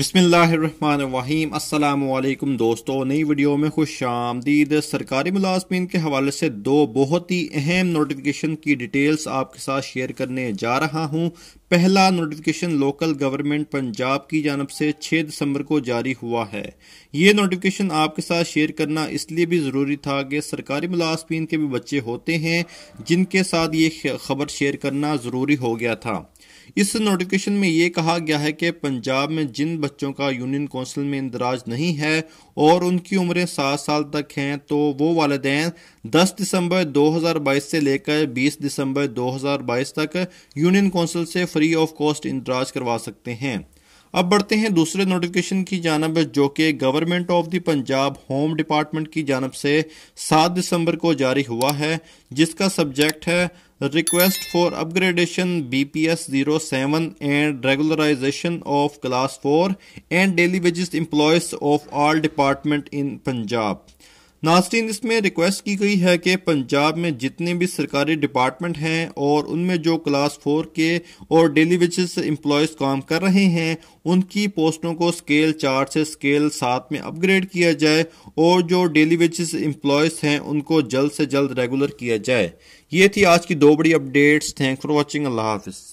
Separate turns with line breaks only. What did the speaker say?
बिसमीम अल्लाम दोस्तों नई वीडियो में खुश आमदीद सरकारी मुलाजमीन के हवाले से दो बहुत ही अहम नोटिफिकेशन की डिटेल्स आपके साथ शेयर करने जा रहा हूँ पहला नोटिफिकेशन लोकल गवर्नमेंट पंजाब की जानब से 6 दिसंबर को जारी हुआ है ये नोटिफिकेशन आपके साथ शेयर करना इसलिए भी ज़रूरी था कि सरकारी मुलाजमीन के भी बच्चे होते हैं जिनके साथ ये खबर शेयर करना ज़रूरी हो गया था इस नोटिफिकेशन में ये कहा गया है कि पंजाब में जिन बच्चों का यूनियन काउंसिल में इंदराज नहीं है और उनकी उम्रें सात साल तक हैं तो वो वालदेन 10 दिसंबर 2022 से लेकर 20 दिसंबर 2022 तक यूनियन काउंसिल से फ्री ऑफ कॉस्ट इंदराज करवा सकते हैं अब बढ़ते हैं दूसरे नोटिफिकेशन की जानब जो कि government of the Punjab home department की जानब से सात दिसंबर को जारी हुआ है जिसका सब्जेक्ट है request for upgradation B P S zero seven and regularisation of class four and daily wages employees of all department in Punjab Nasreen इसमें रिक्वेस्ट की गई है कि पंजाब में जितने भी सरकारी डिपार्टमेंट हैं और उनमें जो क्लास फोर के और डेली वेजेस एम्प्लॉयज़ काम कर रहे हैं उनकी पोस्टों को स्केल चार से स्केल सात में अपग्रेड किया जाए और जो डेली वेजेस एम्प्लॉयज़ हैं उनको जल्द से जल्द रेगुलर किया जाए ये थी आज की दो बड़ी अपडेट्स थैंक फॉर वॉचिंग अल्लाह हाफिज़